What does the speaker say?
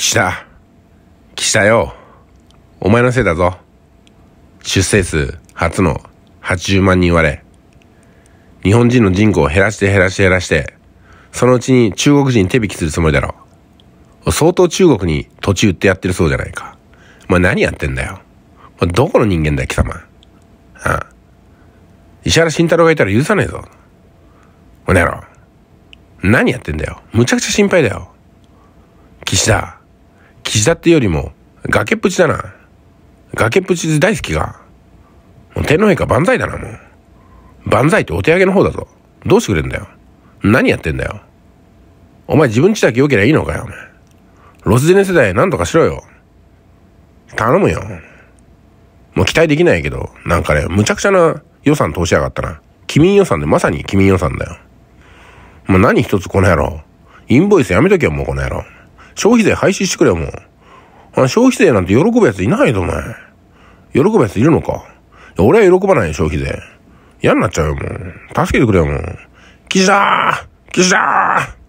岸田。岸田よ。お前のせいだぞ。出生数初の80万人割れ。日本人の人口を減らして減らして減らして、そのうちに中国人手引きするつもりだろう。相当中国に土地売ってやってるそうじゃないか。お前何やってんだよ。お前どこの人間だよ、貴様。ああ石原慎太郎がいたら許さねえぞ。おねらろ。何やってんだよ。むちゃくちゃ心配だよ。岸田。岸田ってよりも、崖っぷちだな。崖っぷち大好きが。もう天皇陛下万歳だな、もう。万歳ってお手上げの方だぞ。どうしてくれんだよ。何やってんだよ。お前自分ちだけ良ければいいのかよ、お前。ロスジェネ世代何とかしろよ。頼むよ。もう期待できないけど、なんかね、むちゃくちゃな予算通しやがったな。機民予算で、まさに機民予算だよ。もう何一つこの野郎。インボイスやめとけよ、もうこの野郎。消費税廃止してくれよ、もう。消費税なんて喜ぶやついないぞ、お前。喜ぶやついるのか。俺は喜ばないよ、消費税。嫌になっちゃうよ、もう。助けてくれよ、もう。岸田岸田